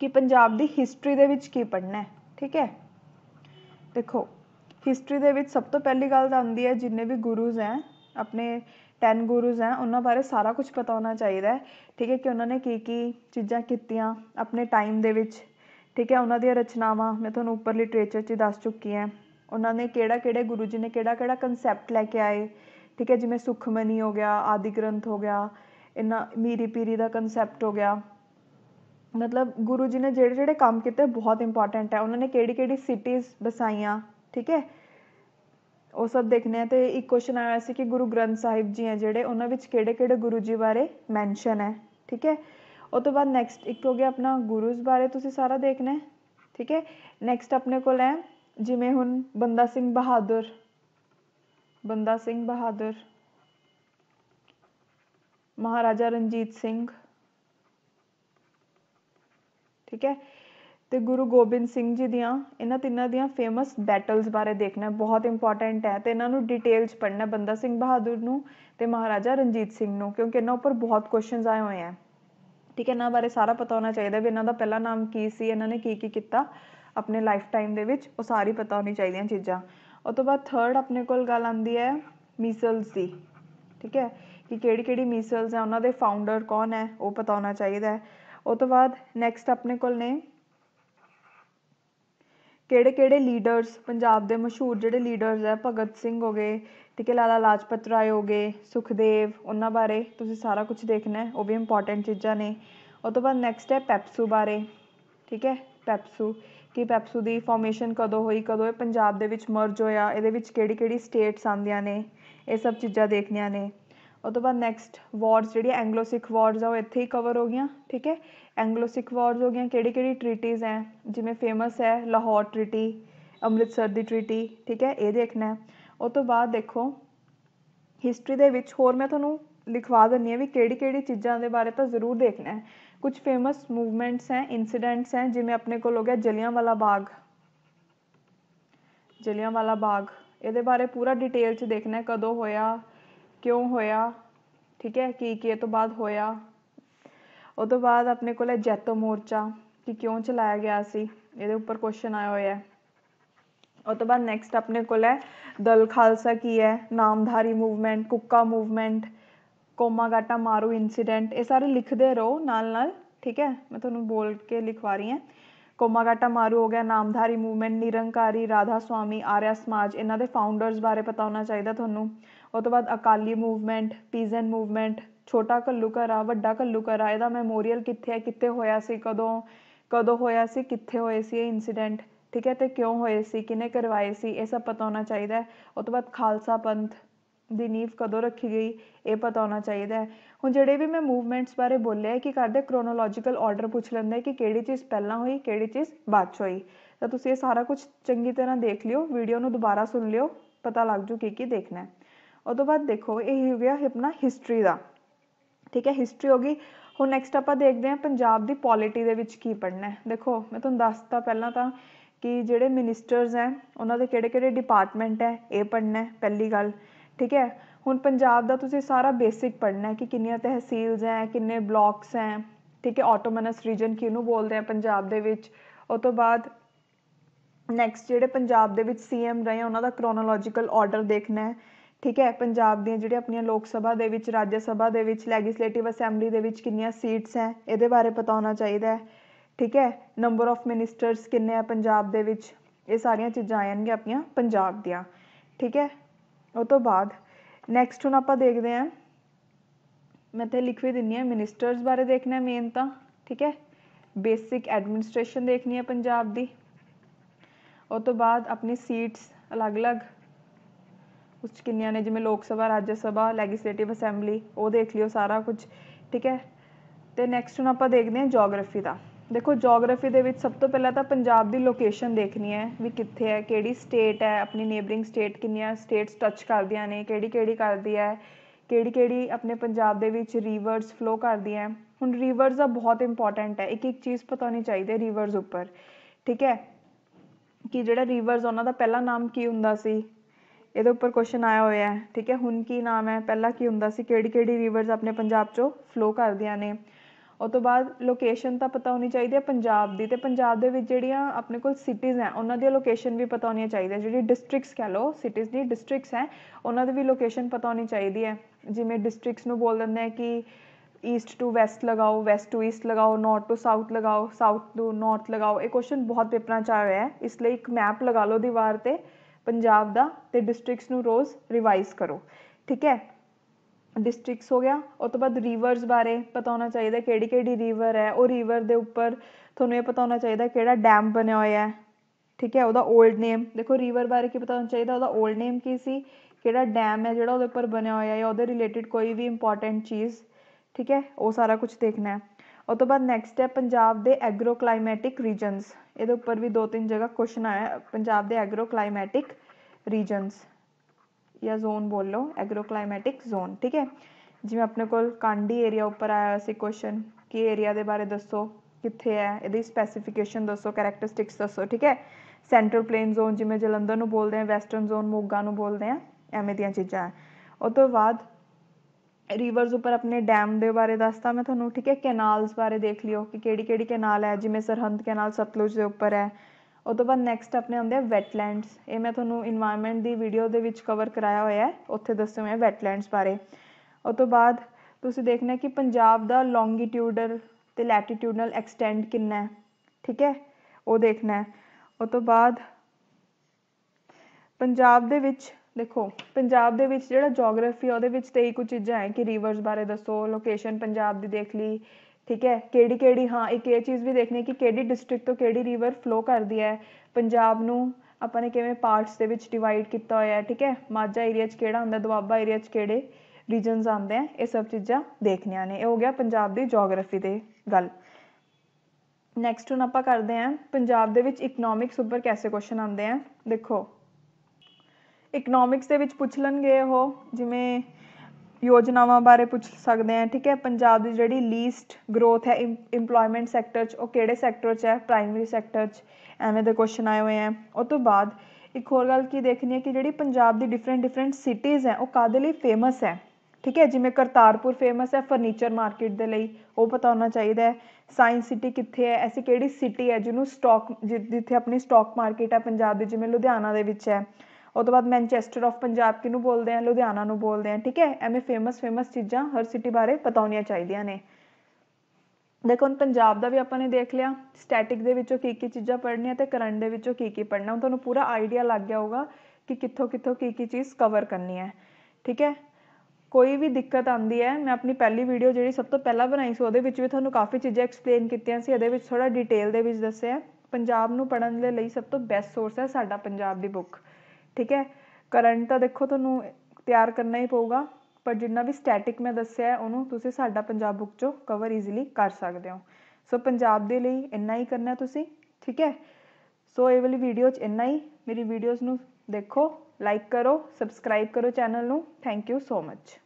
ਕਿ ਪੰਜਾਬ ਦੀ ਹਿਸਟਰੀ ਦੇ ਵਿੱਚ ਕੀ ਪੜ੍ਹਨਾ ਹੈ ਠੀਕ ਹੈ ਦੇਖੋ ਹਿਸਟਰੀ ਦੇ ਵਿੱਚ ਸਭ ਤੋਂ ਪਹਿਲੀ ਗੱਲ ਤਾਂ ਆਉਂਦੀ ਹੈ ਜਿੰਨੇ ਵੀ ਗੁਰੂਜ਼ ਹੈ ਆਪਣੇ 10 ਗੁਰੂਜ਼ ਹੈ ਉਹਨਾਂ ਬਾਰੇ ਸਾਰਾ ਕੁਝ ਪਤਾ ਹੋਣਾ ਚਾਹੀਦਾ ਹੈ ਠੀਕ ਹੈ ਕਿ ਉਹਨਾਂ ਨੇ ਕੀ ਕੀ ਚੀਜ਼ਾਂ ਕੀਤੀਆਂ ਆਪਣੇ ਟਾਈਮ ਦੇ ਵਿੱਚ ਠੀਕ ਹੈ ਉਹਨਾਂ ਦੀਆਂ ਰਚਨਾਵਾਂ ਮੈਂ ਤੁਹਾਨੂੰ ਉੱਪਰ ਲਿਟਰੇਚਰ 'ਚ ਦੱਸ ਚੁੱਕੀ ਹਾਂ ਉਹਨਾਂ ਨੇ ਕਿਹੜਾ ਕਿਹੜੇ ਗੁਰੂ ਜੀ ਨੇ ਕਿਹੜਾ ਕਿਹੜਾ ਕਨਸੈਪਟ ਲੈ ਕੇ ਆਏ ਠੀਕ ਹੈ ਜਿਵੇਂ ਸੁਖਮਨੀ ਹੋ ਗਿਆ ਆਦਿ ਗ੍ਰੰਥ ਹੋ ਗਿਆ ਇਹਨਾਂ ਮੀਰੀ ਪੀਰੀ ਦਾ ਕਨਸੈਪਟ ਹੋ ਗਿਆ ਮਤਲਬ ਗੁਰੂ ਜੀ ਨੇ ਜਿਹੜੇ ਜਿਹੜੇ ਕੰਮ ਕੀਤੇ ਬਹੁਤ ਇੰਪੋਰਟੈਂਟ ਹੈ ਉਹਨਾਂ ਨੇ ਕਿਹੜੀ ਕਿਹੜੀ ਸਿਟੀਜ਼ ਬਸਾਈਆਂ ਠੀਕ ਹੈ ਉਹ ਸਭ ਦੇਖਨੇ ਆ ਤੇ ਇੱਕ ਕੁਐਸਚਨ ਆਇਆ ਸੀ ਕਿ ਗੁਰੂ ਗ੍ਰੰਥ ਸਾਹਿਬ ਜੀ ਆ ਜਿਹੜੇ ਉਹਨਾਂ ਵਿੱਚ ਕਿਹੜੇ ਕਿਹੜੇ ਗੁਰੂ ਜੀ ਬਾਰੇ ਮੈਂਸ਼ਨ ਹੈ ਠੀਕ ਹੈ ਉਹ ਤੋਂ ਬਾਅਦ ਨੈਕਸਟ ਇੱਕ ਹੋ ਗਿਆ ਆਪਣਾ ਗੁਰੂਜ਼ ਬਾਰੇ ਤੁਸੀਂ ਸਾਰਾ ਦੇਖਣਾ ਹੈ ਠੀਕ ਹੈ ਨੈਕਸਟ ਆਪਣੇ ਕੋਲ ਹੈ ਜਿਵੇਂ ਹੁਣ ਬੰਦਾ ਸਿੰਘ ਬਹਾਦਰ ਬੰਦਾ ਸਿੰਘ ਬਹਾਦਰ ਮਹਾਰਾਜਾ ਰਣਜੀਤ ਸਿੰਘ ਠੀਕ ਹੈ ਤੇ ਗੁਰੂ ਗੋਬਿੰਦ ਸਿੰਘ ਜੀ ਦੀਆਂ ਇਹਨਾਂ ਤਿੰਨਾਂ ਦੀਆਂ ਫੇਮਸ ਬੈਟਲਸ ਬਾਰੇ ਦੇਖਣਾ ਬਹੁਤ ਇੰਪੋਰਟੈਂਟ ਹੈ ਤੇ ਇਹਨਾਂ ਨੂੰ ਡਿਟੇਲ ਚ ਪੜ੍ਹਨਾ ਬੰਦਾ ਸਿੰਘ ਬਹਾਦਰ ਨੂੰ ਤੇ ਮਹਾਰਾਜਾ ਰਣਜੀਤ ਸਿੰਘ ਨੂੰ ਕਿਉਂਕਿ ਇਹਨਾਂ ਉੱਪਰ ਬਹੁਤ ਕੁਐਸਚਨਸ ਆਏ ਹੋਏ ਆ ਠੀਕ ਹੈ ਇਹਨਾਂ ਬਾਰੇ ਸਾਰਾ ਪਤਾ ਹੋਣਾ ਚਾਹੀਦਾ ਵੀ ਇਹਨਾਂ ਦਾ ਪਹਿਲਾ ਨਾਮ ਕੀ ਸੀ ਇਹਨਾਂ ਨੇ ਕੀ ਕੀ ਕੀਤਾ ਆਪਣੇ ਲਾਈਫ ਟਾਈਮ ਦੇ ਵਿੱਚ ਉਹ ਸਾਰੀ ਪਤਾ ਹੋਣੀ ਚਾਹੀਦੀਆਂ ਚੀਜ਼ਾਂ ਉਸ ਤੋਂ ਬਾਅਦ ਥਰਡ ਆਪਣੇ ਕੋਲ ਗੱਲ ਆਉਂਦੀ ਹੈ ਮੀਸਲਸ ਦੀ ਠੀਕ ਹੈ ਕਿ ਕਿਹੜੀ ਕਿਹੜੀ ਮੀਸਲਸ ਹੈ ਉਹਨਾਂ ਦੇ ਫਾਊਂਡਰ ਕੌਣ ਹੈ ਉਹ ਪਤਾ ਹੋਣਾ ਚਾਹੀਦਾ ਹੈ ਉਸ ਤੋਂ ਬਾਅਦ ਨੈਕਸਟ ਆਪਣੇ ਕੋਲ ਨੇ ਕਿਹੜੇ ਕਿਹੜੇ ਲੀਡਰਸ ਪੰਜਾਬ ਦੇ ਮਸ਼ਹੂਰ ਜਿਹੜੇ ਲੀਡਰਸ ਹੈ ਭਗਤ ਸਿੰਘ ਹੋ ਗਏ ਠੀਕ ਹੈ ਲਾਲਾ ਲਾਜਪਤ ਰਾਏ ਹੋ ਗਏ ਸੁਖਦੇਵ ਉਹਨਾਂ ਬਾਰੇ ਤੁਸੀਂ ਸਾਰਾ ਕੁਛ ਦੇਖਣਾ ਉਹ ਵੀ ਇੰਪੋਰਟੈਂਟ ਚੀਜ਼ਾਂ ਨੇ ਉਹ ਤੋਂ ਬਾਅਦ ਨੈਕਸਟ ਹੈ ਪੈਪਸੂ ਬਾਰੇ ਠੀਕ ਹੈ ਪੈਪਸੂ ਕਿ ਪੈਪਸੂ ਦੀ ਫਾਰਮੇਸ਼ਨ ਕਦੋਂ ਹੋਈ ਕਦੋਂ ਇਹ ਪੰਜਾਬ ਦੇ ਵਿੱਚ ਮਰਜ ਹੋਇਆ ਇਹਦੇ ਵਿੱਚ ਕਿਹੜੀ ਕਿਹੜੀ ਸਟੇਟਸ ਆਉਂਦੀਆਂ ਨੇ ਇਹ ਸਭ ਚੀਜ਼ਾਂ ਦੇਖਣੀਆਂ ਨੇ ਉਹ ਤੋਂ ਬਾਅਦ ਨੈਕਸਟ ਵਾਰਸ ਜਿਹੜੀਆਂ ਐਂਗਲੋ ਸਿੱਖ ਵਾਰਸ ਆ ਉਹ ਇੱਥੇ ਹੀ ਕਵਰ ਹੋ ਗਈਆਂ ਠੀਕ ਹੈ ਐਂਗਲੋ ਸਿੱਖ ਵਾਰਸ ਹੋ ਗਈਆਂ ਕਿਹੜੀ ਕਿਹੜੀ ਟ੍ਰੀਟੀਜ਼ ਹੈ ਜਿਵੇਂ ਫੇਮਸ ਹੈ ਲਾਹੌਰ ਟ੍ਰੀਟੀ ਅੰਮ੍ਰਿਤਸਰ ਦੀ ਟ੍ਰੀਟੀ ਠੀਕ ਹੈ ਇਹ ਦੇਖਣਾ ਹੈ ਉਹ ਤੋਂ ਬਾਅਦ ਦੇਖੋ ਹਿਸਟਰੀ ਦੇ ਵਿੱਚ ਹੋਰ ਮੈਂ ਤੁਹਾਨੂੰ ਲਿਖਵਾ ਦਿੰਨੀ ਆ ਵੀ ਕਿਹੜੀ ਕਿਹੜੀ ਚੀਜ਼ਾਂ ਦੇ ਬਾਰੇ ਤਾਂ ਜ਼ਰੂਰ ਦੇਖਣਾ ਹੈ ਕੁਝ ਫੇਮਸ ਮੂਵਮੈਂਟਸ ਹੈ ਇਨਸੀਡੈਂਟਸ ਹੈ ਜਿਵੇਂ ਆਪਣੇ ਕੋਲ ਹੋ ਗਿਆ ਜਲਿਆਂਵਾਲਾ ਬਾਗ ਜਲਿਆਂਵਾਲਾ ਬਾਗ ਇਹਦੇ ਬਾਰੇ ਪੂਰਾ ਡਿਟੇਲ 'ਚ ਦੇਖਣਾ ਕਦੋਂ ਹੋਇਆ ਕਿਉਂ ਹੋਇਆ ਠੀਕ ਹੈ ਕੀ ਕੀ ਇਹ ਤੋਂ ਬਾਅਦ ਹੋਇਆ ਉਹ ਤੋਂ ਬਾਅਦ ਆਪਣੇ ਕੋਲ ਹੈ ਜੈਤੋ ਮੋਰਚਾ ਕਿ ਕਿਉਂ ਚਲਾਇਆ ਗਿਆ ਸੀ ਇਹਦੇ ਉੱਪਰ ਕੁਐਸਚਨ ਆਇਆ ਹੋਇਆ ਹੈ ਉਹ ਤੋਂ ਬਾਅਦ ਨੈਕਸਟ ਆਪਣੇ ਕੋਲ ਹੈ ਦਲ ਖਾਲਸਾ ਕੀ ਹੈ Namdhari movement Kuka movement Komagata Maru incident ਇਹ ਸਾਰੇ ਲਿਖਦੇ ਰਹੋ ਨਾਲ ਨਾਲ ਠੀਕ ਹੈ ਮੈਂ ਤੁਹਾਨੂੰ ਬੋਲ ਕੇ ਲਿਖਵਾ ਰਹੀ ਹਾਂ ਕੋਮਾਗਾਟਾ ਮਾਰੂ ਹੋ ਗਿਆ ਨਾਮਧਾਰੀ ਮੂਵਮੈਂਟ ਨਿਰੰਕਾਰੀ ਰਾਧਾ ਸਵਾਮੀ ਆਰਿਆ ਸਮਾਜ ਇਹਨਾਂ ਦੇ ਫਾਊਂਡਰਸ ਬਾਰੇ ਪਤਾ ਹੋਣਾ ਚਾਹੀਦਾ ਤੁਹਾਨੂੰ ਉਹ ਤੋਂ ਬਾਅਦ ਅਕਾਲੀ ਮੂਵਮੈਂਟ ਪੀਜ਼ਨ ਮੂਵਮੈਂਟ ਛੋਟਾ ਘੱਲੂਘਾਰਾ ਵੱਡਾ ਘੱਲੂਘਾਰਾ ਇਹਦਾ ਮੈਮੋਰੀਅਲ ਕਿੱਥੇ ਹੈ ਕਿੱਥੇ ਹੋਇਆ ਸੀ ਕਦੋਂ ਕਦੋਂ ਹੋਇਆ ਸੀ ਕਿੱਥੇ ਹੋਏ ਸੀ ਇਹ ਇਨਸੀਡੈਂਟ ਠੀਕ ਹੈ ਤੇ ਕਿਉਂ ਹੋਏ ਸੀ ਕਿਹਨੇ ਕਰਵਾਏ ਸੀ ਇਹ ਸਭ ਪਤਾ ਹੋਣਾ ਚਾਹੀਦਾ ਹੈ ਉਹ ਤੋਂ ਬਾਅਦ ਖਾਲਸਾ ਪੰਥ ਦੀ ਨੀਵ ਕਦੋਂ ਰੱਖੀ ਗਈ ਇਹ ਪਤਾ ਹੋਣਾ ਚਾਹੀਦਾ ਹੈ ਹੁਣ ਜਿਹੜੇ ਵੀ ਮੈਂ ਮੂਵਮੈਂਟਸ ਬਾਰੇ ਬੋਲਿਆ ਕਿ ਕਰਦੇ ਕ੍ਰੋਨੋਲੋਜੀਕਲ ਆਰਡਰ ਪੁੱਛ ਲੈਂਦੇ ਕਿ ਕਿਹੜੀ ਚੀਜ਼ ਪਹਿਲਾਂ ਹੋਈ ਕਿਹੜੀ ਚੀਜ਼ ਬਾਅਦ ਚ ਹੋਈ ਤਾਂ ਤੁਸੀਂ ਇਹ ਸਾਰਾ ਕੁਝ ਚੰਗੀ ਤਰ੍ਹਾਂ ਦੇਖ ਲਿਓ ਵੀਡੀਓ ਨੂੰ ਦੁਬਾਰਾ ਸੁਣ ਲਿਓ ਪਤਾ ਲੱਗ ਜੂ ਕੀ ਕੀ ਦੇਖਣਾ ਹੈ ਉਦੋਂ ਬਾਅਦ ਦੇਖੋ ਇਹ ਹੋ ਗਿਆ ਆਪਣਾ ਹਿਸਟਰੀ ਦਾ ਠੀਕ ਹੈ ਹਿਸਟਰੀ ਹੋ ਗਈ ਹੁਣ ਨੈਕਸਟ ਆਪਾਂ ਦੇਖਦੇ ਹਾਂ ਪੰਜਾਬ ਦੀ ਪੋਲਿਟੀ ਦੇ ਵਿੱਚ ਕੀ ਪੜਨਾ ਹੈ ਦੇਖੋ ਮੈਂ ਤੁਹਾਨੂੰ ਦੱਸਤਾ ਪਹਿਲਾਂ ਤਾਂ ਕਿ ਜਿਹੜੇ ਮਿਨਿਸਟਰਸ ਹੈ ਉਹਨਾਂ ਦੇ ਕਿਹੜੇ ਕਿਹੜੇ ਡਿਪਾਰਟਮੈਂਟ ਹੈ ਇਹ ਪੜਨਾ ਹੈ ਪਹਿਲੀ ਗੱਲ ਠੀਕ ਹੈ ਹੁਣ ਪੰਜਾਬ ਦਾ ਤੁਸੀਂ ਸਾਰਾ ਬੇਸਿਕ ਪੜਨਾ ਹੈ ਕਿ ਕਿੰਨੀਆਂ ਤਹਿਸੀਲਸ ਹੈ ਕਿੰਨੇ ਬਲਾਕਸ ਹੈ ਠੀਕ ਹੈ ਆਟੋਨੋਮਸ ਰੀਜਨ ਕਿਹਨੂੰ ਬੋਲਦੇ ਆ ਪੰਜਾਬ ਦੇ ਵਿੱਚ ਉਸ ਤੋਂ ਬਾਅਦ ਨੈਕਸਟ ਜਿਹੜੇ ਪੰਜਾਬ ਦੇ ਵਿੱਚ ਸੀਐਮ ਰਹੇ ਉਹਨਾਂ ਦਾ ਕ੍ਰੋਨੋਲੋਜੀਕਲ ਆਰਡਰ ਦੇਖਣਾ ਹੈ ਠੀਕ ਹੈ ਪੰਜਾਬ ਦੀਆਂ ਜਿਹੜੀਆਂ ਆਪਣੀਆਂ ਲੋਕ ਸਭਾ ਦੇ ਵਿੱਚ ਰਾਜ ਸਭਾ ਦੇ ਵਿੱਚ ਲੈਜਿਸਲੇਟਿਵ ਅਸੈਂਬਲੀ ਦੇ ਵਿੱਚ ਕਿੰਨੀਆਂ ਸੀਟਸ ਹੈ ਇਹਦੇ ਬਾਰੇ ਪਤਾ ਹੋਣਾ ਚਾਹੀਦਾ ਹੈ ਠੀਕ ਹੈ ਨੰਬਰ ਆਫ ਮਿਨਿਸਟਰਸ ਕਿੰਨੇ ਆ ਪੰਜਾਬ ਦੇ ਵਿੱਚ ਇਹ ਸਾਰੀਆਂ ਚੀਜ਼ਾਂ ਆ ਜਾਣਗੀਆਂ ਆਪਣੀਆਂ ਪੰਜਾਬ ਦੀਆਂ ਠੀਕ ਹੈ ਉਹ ਤੋਂ ਬਾਅਦ ਨੈਕਸਟ ਹੁਣ ਆਪਾਂ ਦੇਖਦੇ ਹਾਂ ਮੈਂ ਤੇ ਲਿਖ ਵੀ ਦਿੰਨੀ ਆ ਮਿਨਿਸਟਰਸ ਬਾਰੇ ਦੇਖਣਾ ਮੇਨ ਤਾਂ ਠੀਕ ਹੈ ਬੇਸਿਕ ਐਡਮਿਨਿਸਟ੍ਰੇਸ਼ਨ ਦੇਖਣੀ ਹੈ ਪੰਜਾਬ ਦੀ ਉਹ ਤੋਂ ਬਾਅਦ ਆਪਣੀ ਸੀਟਸ ਅਲੱਗ-ਅਲੱਗ ਉਸ 'ਚ ਕਿੰਨੀਆਂ ਨੇ ਜਿਵੇਂ ਲੋਕ ਸਭਾ ਰਾਜ ਸਭਾ ਲੈਜਿਸਲੇਟਿਵ ਅਸੈਂਬਲੀ ਉਹ ਦੇਖ ਲਿਓ ਸਾਰਾ ਕੁਝ ਠੀਕ ਹੈ ਤੇ ਨੈਕਸਟ ਹੁਣ ਆਪਾਂ ਦੇਖਦੇ ਹਾਂ ਜੀਓਗ੍ਰਾਫੀ ਦਾ ਦੇਖੋ ਜੀਓਗ੍ਰਾਫੀ ਦੇ ਵਿੱਚ ਸਭ ਤੋਂ ਪਹਿਲਾਂ ਤਾਂ ਪੰਜਾਬ ਦੀ ਲੋਕੇਸ਼ਨ ਦੇਖਣੀ ਹੈ ਵੀ ਕਿੱਥੇ ਹੈ ਕਿਹੜੀ ਸਟੇਟ ਹੈ ਆਪਣੀ ਨੇਬਰਿੰਗ ਸਟੇਟ ਕਿੰਨੀਆਂ ਸਟੇਟਸ ਟੱਚ ਕਰਦੀਆਂ ਨੇ ਕਿਹੜੀ ਕਿਹੜੀ ਕਰਦੀ ਹੈ ਕਿਹੜੀ ਕਿਹੜੀ ਆਪਣੇ ਪੰਜਾਬ ਦੇ ਵਿੱਚ ਰਿਵਰਸ ਫਲੋ ਹੈ ਹੁਣ ਰਿਵਰਸ ਦਾ ਬਹੁਤ ਇੰਪੋਰਟੈਂਟ ਹੈ ਇੱਕ ਇੱਕ ਚੀਜ਼ ਪਤਾ ਹੋਣੀ ਚਾਹੀਦੀ ਹੈ ਰਿਵਰਸ ਉੱਪਰ ਠੀਕ ਹੈ ਕਿ ਜਿਹੜਾ ਰਿਵਰਸ ਉਹਨਾਂ ਦਾ ਪਹਿਲਾ ਨਾਮ ਕੀ ਹੁੰਦਾ ਸੀ ਇਹਦੇ ਉੱਪਰ ਕੁਸ਼ਚਨ ਆਇਆ ਹੋਇਆ ਹੈ ਠੀਕ ਹੈ ਹੁਣ ਕੀ ਨਾਮ ਹੈ ਪਹਿਲਾਂ ਕੀ ਹੁੰਦਾ ਸੀ ਕਿਹੜੀ ਕਿਹੜੀ ਰਿਵਰਸ ਆਪਣੇ ਪੰਜਾਬ 'ਚੋਂ ਫਲੋ ਕਰਦੀਆਂ ਨੇ ਉਹ ਤੋਂ ਬਾਅਦ ਲੋਕੇਸ਼ਨ ਤਾਂ ਪਤਾ ਹੋਣੀ ਚਾਹੀਦੀ ਹੈ ਪੰਜਾਬ ਦੀ ਤੇ ਪੰਜਾਬ ਦੇ ਵਿੱਚ ਜਿਹੜੀਆਂ ਆਪਣੇ ਕੋਲ ਸਿਟੀਜ਼ ਹੈ ਉਹਨਾਂ ਦੀ ਲੋਕੇਸ਼ਨ ਵੀ ਪਤਾ ਹੋਣੀ ਚਾਹੀਦੀ ਹੈ ਜਿਹੜੀ ਡਿਸਟ੍ਰਿਕਟਸ ਕਹ ਲਓ ਸਿਟੀਜ਼ ਦੀ ਡਿਸਟ੍ਰਿਕਟਸ ਹੈ ਉਹਨਾਂ ਦੀ ਵੀ ਲੋਕੇਸ਼ਨ ਪਤਾ ਹੋਣੀ ਚਾਹੀਦੀ ਹੈ ਜਿਵੇਂ ਡਿਸਟ੍ਰਿਕਟਸ ਨੂੰ ਬੋਲ ਦਿੰਦੇ ਆ ਕਿ ਈਸਟ ਟੂ ਵੈਸਟ ਲਗਾਓ ਵੈਸਟ ਟੂ ਈਸਟ ਲਗਾਓ ਨਾਰਥ ਟੂ ਸਾਊਥ ਲਗਾਓ ਸਾਊਥ ਟੂ ਨਾਰਥ ਲਗਾਓ ਇਹ ਕੁਐਸਚਨ ਬਹੁਤ ਪੇਪਰਾਂ 'ਚ ਆਇਆ ਹੋਇਆ ਹੈ ਇਸ ਲਈ ਇੱਕ ਮੈਪ ਲਗਾ ਲਓ ਦੀਵਾਰ ਤੇ ਪੰਜਾਬ ਦਾ ਤੇ ਡਿਸਟ੍ਰਿਕਟਸ ਨੂੰ ਰੋਜ਼ ਰਿਵਾਈਜ਼ ਕਰੋ ਠੀਕ ਹੈ ਡਿਸਟ੍ਰਿਕਟਸ ਹੋ ਗਿਆ ਉਹ ਤੋਂ ਬਾਅਦ ਰਿਵਰਸ ਬਾਰੇ ਪਤਾ ਹੋਣਾ ਚਾਹੀਦਾ ਕਿਹੜੀ ਕਿਹੜੀ ਰਿਵਰ ਹੈ ਉਹ ਰਿਵਰ ਦੇ ਉੱਪਰ ਤੁਹਾਨੂੰ ਇਹ ਪਤਾ ਹੋਣਾ ਚਾਹੀਦਾ ਕਿਹੜਾ ਡੈਮ ਬਣਿਆ ਹੋਇਆ ਹੈ ਠੀਕ ਹੈ ਉਹਦਾ 올ਡ ਨੇਮ ਦੇਖੋ ਰਿਵਰ ਬਾਰੇ ਕੀ ਪਤਾ ਹੋਣਾ ਚਾਹੀਦਾ ਉਹਦਾ 올ਡ ਨੇਮ ਕੀ ਸੀ ਕਿਹੜਾ ਡੈਮ ਹੈ ਜਿਹੜਾ ਉਹਦੇ ਉੱਪਰ ਬਣਿਆ ਹੋਇਆ ਹੈ ਜਾਂ ਉਹਦੇ ਰਿਲੇਟਡ ਕੋਈ ਵੀ ਇੰਪੋਰਟੈਂਟ ਚੀਜ਼ ਠੀਕ ਹੈ ਉਹ ਸਾਰਾ ਕੁਝ ਦੇਖਣਾ ਹੈ ਉਹ ਤੋਂ ਬਾਅਦ ਨੈਕਸਟ ਹੈ ਪੰਜਾਬ ਦੇ ਐਗਰੋ ਕਲਾਈਮੈਟਿਕ ਰੀਜਨਸ ਇਹਦੇ ਉੱਪਰ ਵੀ ਦੋ ਤਿੰਨ ਜਗ੍ਹਾ ਕੁਐਸਚਨ ਆਇਆ ਪੰਜਾਬ ਦੇ ਐਗਰੋ ਕਲਾਈਮੈਟਿਕ ਰੀਜਨਸ ਜਾਂ ਜ਼ੋਨ ਬੋਲ ਲਓ ਐਗਰੋ ਕਲਾਈਮੈਟਿਕ ਜ਼ੋਨ ਠੀਕ ਹੈ ਜਿਵੇਂ ਆਪਣੇ ਕੋਲ ਕਾਂਡੀ ਏਰੀਆ ਉੱਪਰ ਆਇਆ ਸੀ ਕੁਐਸਚਨ ਕਿ ਏਰੀਆ ਦੇ ਬਾਰੇ ਦੱਸੋ ਕਿੱਥੇ ਹੈ ਇਹਦੀ ਸਪੈਸੀਫਿਕੇਸ਼ਨ ਦੱਸੋ ਕੈਰੈਕਟਰਿਸਟਿਕਸ ਦੱਸੋ ਠੀਕ ਹੈ ਸੈਂਟਰਲ ਪਲੇਨ ਜ਼ੋਨ ਜਿਵੇਂ ਜਲੰਧਰ ਨੂੰ ਬੋਲਦੇ ਆ ਵੈਸਟਰਨ ਜ਼ੋਨ ਮੋਗਾ ਨੂੰ ਬੋਲਦੇ ਆ ਐਵੇਂ ਦੀਆਂ ਚੀਜ਼ਾਂ ਉਹ ਤੋਂ ਬਾਅਦ ਰਿਵਰਸ ਉੱਪਰ ਆਪਣੇ ਡੈਮ ਦੇ ਬਾਰੇ ਦੱਸਤਾ ਮੈਂ ਤੁਹਾਨੂੰ ਠੀਕ ਹੈ ਕੈਨਾਲਸ ਬਾਰੇ ਦੇਖ ਲਿਓ ਕਿ ਕਿਹੜੀ ਕਿਹੜੀ ਕੈਨਾਲ ਹੈ ਜਿਵੇਂ ਸਰਹੰਦ ਕੈਨਾਲ ਸਤਲੁਜ ਦੇ ਉੱਪਰ ਹੈ ਉਹ ਤੋਂ ਬਾਅਦ ਨੈਕਸਟ ਆਪਣੇ ਆਉਂਦੇ ਆ ਵੈਟਲੈਂਡਸ ਇਹ ਮੈਂ ਤੁਹਾਨੂੰ ਇਨਵਾਇਰਨਮੈਂਟ ਦੀ ਵੀਡੀਓ ਦੇ ਵਿੱਚ ਕਵਰ ਕਰਾਇਆ ਹੋਇਆ ਹੈ ਉੱਥੇ ਦੱਸੇ ਹੋਏ ਆ ਵੈਟਲੈਂਡਸ ਬਾਰੇ ਉਹ ਤੋਂ ਬਾਅਦ ਤੁਸੀਂ ਦੇਖਣਾ ਕਿ ਪੰਜਾਬ ਦਾ ਲੌਂਗੀਟਿਊਡਲ ਤੇ ਲੈਟੀਟਿਊਡਨਲ ਐਕਸਟੈਂਡ ਕਿੰਨਾ ਹੈ ਠੀਕ ਹੈ ਉਹ ਦੇਖਣਾ ਹੈ ਉਹ ਤੋਂ ਬਾਅਦ ਪੰਜਾਬ ਦੇ ਵਿੱਚ ਦੇਖੋ ਪੰਜਾਬ ਦੇ ਵਿੱਚ ਜਿਹੜਾ ਜੀਓਗ੍ਰਾਫੀ ਆ ਉਹਦੇ ਵਿੱਚ ਤੇ ਹੀ ਕੁਝ ਚੀਜ਼ਾਂ ਹੈ ਕਿ ਰਿਵਰਸ ਬਾਰੇ ਦੱਸੋ ਲੋਕੇਸ਼ਨ ਪੰਜਾਬ ਦੀ ਦੇਖ ਲਈ ਠੀਕ ਹੈ ਕਿਹੜੀ ਕਿਹੜੀ ਹਾਂ ਇੱਕ ਇਹ ਚੀਜ਼ ਵੀ ਦੇਖਣੀ ਕਿ ਕਿਹੜੀ ਡਿਸਟ੍ਰਿਕਟ ਤੋਂ ਕਿਹੜੀ ਰਿਵਰ ਫਲੋ ਕਰਦੀ ਹੈ ਪੰਜਾਬ ਨੂੰ ਆਪਾਂ ਨੇ ਕਿਵੇਂ ਪਾਰਟਸ ਦੇ ਵਿੱਚ ਡਿਵਾਈਡ ਕੀਤਾ ਹੋਇਆ ਹੈ ਠੀਕ ਹੈ ਮਾਝਾ ਏਰੀਆ 'ਚ ਕਿਹੜਾ ਹੁੰਦਾ ਦੁਆਬਾ ਏਰੀਆ 'ਚ ਕਿਹੜੇ ਰੀਜਨਸ ਆਉਂਦੇ ਆ ਇਹ ਸਭ ਚੀਜ਼ਾਂ ਦੇਖਣੀਆਂ ਨੇ ਇਹ ਹੋ ਗਿਆ ਪੰਜਾਬ ਦੀ ਜੀਓਗ੍ਰਾਫੀ ਦੇ ਗੱਲ ਨੈਕਸਟ ਹੁਣ ਆਪਾਂ ਕਰਦੇ ਆ ਪੰਜਾਬ ਦੇ ਵਿੱਚ ਇਕਨੋਮਿਕਸ ਉੱਪਰ ਕੈਸੇ ਕੁਐਸਚਨ ਆਉਂਦੇ ਆ ਦੇਖੋ ਇਕਨੋਮਿਕਸ ਦੇ ਵਿੱਚ ਪੁੱਛ ਲੈਣਗੇ ਉਹ ਜਿਵੇਂ ਯੋਜਨਾਵਾਂ ਬਾਰੇ ਪੁੱਛ ਸਕਦੇ ਆ ਠੀਕ ਹੈ ਪੰਜਾਬ ਦੀ ਜਿਹੜੀ ਲੀਸਟ ਗਰੋਥ ਹੈ ਇੰਪਲੋਇਮੈਂਟ ਸੈਕਟਰ 'ਚ ਉਹ ਕਿਹੜੇ ਸੈਕਟਰ 'ਚ ਹੈ ਪ੍ਰਾਇਮਰੀ ਸੈਕਟਰ 'ਚ ਐਵੇਂ ਦੇ ਕੁਐਸਚਨ ਆਏ ਹੋਏ ਆ ਉਸ ਤੋਂ ਬਾਅਦ ਇੱਕ ਹੋਰ ਗੱਲ ਕੀ ਦੇਖਣੀ ਹੈ ਕਿ ਜਿਹੜੀ ਪੰਜਾਬ ਦੀ ਡਿਫਰੈਂਟ ਡਿਫਰੈਂਟ ਸਿਟੀਜ਼ ਹੈ ਉਹ ਕਾਦੇ ਲਈ ਫੇਮਸ ਹੈ ਠੀਕ ਹੈ ਜਿਵੇਂ ਕਰਤਾਰਪੁਰ ਫੇਮਸ ਹੈ ਫਰਨੀਚਰ ਮਾਰਕੀਟ ਦੇ ਲਈ ਉਹ ਪਤਾ ਹੋਣਾ ਚਾਹੀਦਾ ਹੈ ਸਾਇੰਸ ਸਿਟੀ ਕਿੱਥੇ ਹੈ ਐਸੀ ਕਿਹੜੀ ਸਿਟੀ ਹੈ ਜਿਹਨੂੰ ਸਟਾਕ ਜਿੱਥੇ ਆਪਣੀ ਸਟਾਕ ਮਾਰਕੀਟ ਹੈ ਪੰਜਾਬ ਦੀ ਜਿਵੇਂ ਲੁਧਿਆਣਾ ਦੇ ਵਿੱਚ ਹੈ ਉਹ ਤੋਂ ਬਾਅਦ ਮੈਨਚੈਸਟਰ ਆਫ ਪੰਜਾਬ ਕਿਹਨੂੰ ਬੋਲਦੇ ਆ ਲੁਧਿਆਣਾ ਨੂੰ ਬੋਲਦੇ ਆ ਠੀਕ ਹੈ ਐਵੇਂ ਫੇਮਸ ਫੇਮਸ ਚੀਜ਼ਾਂ ਹਰ ਸਿਟੀ ਬਾਰੇ ਪਤਾ ਹੋਣੀਆਂ ਚਾਹੀਦੀਆਂ ਨੇ ਦੇਖੋ ਹੁਣ ਪੰਜਾਬ ਦਾ ਵੀ ਆਪਾਂ ਨੇ ਦੇਖ ਲਿਆ ਸਟੈਟਿਕ ਦੇ ਵਿੱਚੋਂ ਕੀ ਕੀ ਚੀਜ਼ਾਂ ਪੜ੍ਹਨੀਆਂ ਤੇ ਕਰੰਟ ਦੇ ਵਿੱਚੋਂ ਕੀ ਕੀ ਪੜ੍ਹਨਾ ਹੁਣ ਤੁਹਾਨੂੰ ਪੂਰਾ ਆਈਡੀਆ ਲੱਗ ਗਿਆ ਹੋਊਗਾ ਕਿ ਕਿੱਥੋਂ ਕਿੱਥੋਂ ਕੀ ਕੀ ਚੀਜ਼ ਕਵਰ ਕਰਨੀ ਹੈ ਠੀਕ ਹੈ ਕੋਈ ਵੀ ਦਿੱਕਤ ਆਂਦੀ ਹੈ ਮੈਂ ਆਪਣੀ ਪਹਿਲੀ ਵੀਡੀਓ ਜਿਹੜੀ ਸਭ ਤੋਂ ਪਹਿਲਾਂ ਬਣਾਈ ਸੀ ਉਹਦੇ ਵਿੱਚ ਵੀ ਤੁਹਾਨੂੰ ਕਾਫੀ ਚੀਜ਼ਾਂ ਐਕਸਪਲੇਨ ਕੀਤੀਆਂ ਸੀ ਇਹਦੇ ਵਿੱਚ ਥੋੜਾ ਡਿਟੇਲ ਦੇ ਵਿੱਚ ਦੱਸਿਆ ਪੰਜਾਬ ਨੂੰ ਪੜਨ ਦੇ ਲਈ ਸਭ ਤੋਂ ਬੈਸਟ ਸੋਰਸ ਹੈ ਸਾਡਾ ਪੰਜਾਬ ਦੀ ਬੁੱਕ ਠੀਕ ਹੈ ਕਰੰਟ ਤਾਂ ਦੇਖੋ ਤੁਹਾਨੂੰ ਤਿਆਰ ਕਰਨਾ ਹੀ ਪਊਗਾ ਪਰ ਜਿੰਨਾ ਵੀ ਸਟੈਟਿਕ ਮੈਂ ਦੱਸਿਆ ਉਹਨੂੰ ਤੁਸੀਂ ਸਾਡਾ ਪੰਜਾਬ ਬੁੱਕ 'ਚੋਂ ਕਵਰ ਈਜ਼ੀਲੀ ਕਰ ਸਕਦੇ ਹੋ ਸੋ ਪੰਜਾਬ ਦੇ ਲਈ ਇੰਨਾ ਹੀ ਕਰਨਾ ਤੁਸੀਂ ਠੀਕ ਹੈ ਸੋ ਇਹ ਵਾਲੀ ਵੀਡੀਓ 'ਚ ਇੰਨਾ ਹੀ ਮੇਰੀ ਵੀਡੀਓਜ਼ ਨੂੰ ਦੇਖੋ ਲਾਈਕ ਕਰੋ ਸਬਸਕ੍ਰਾਈਬ ਕਰੋ ਚੈਨਲ ਨੂੰ ਥੈਂਕ ਯੂ ਸੋ ਮੱਚ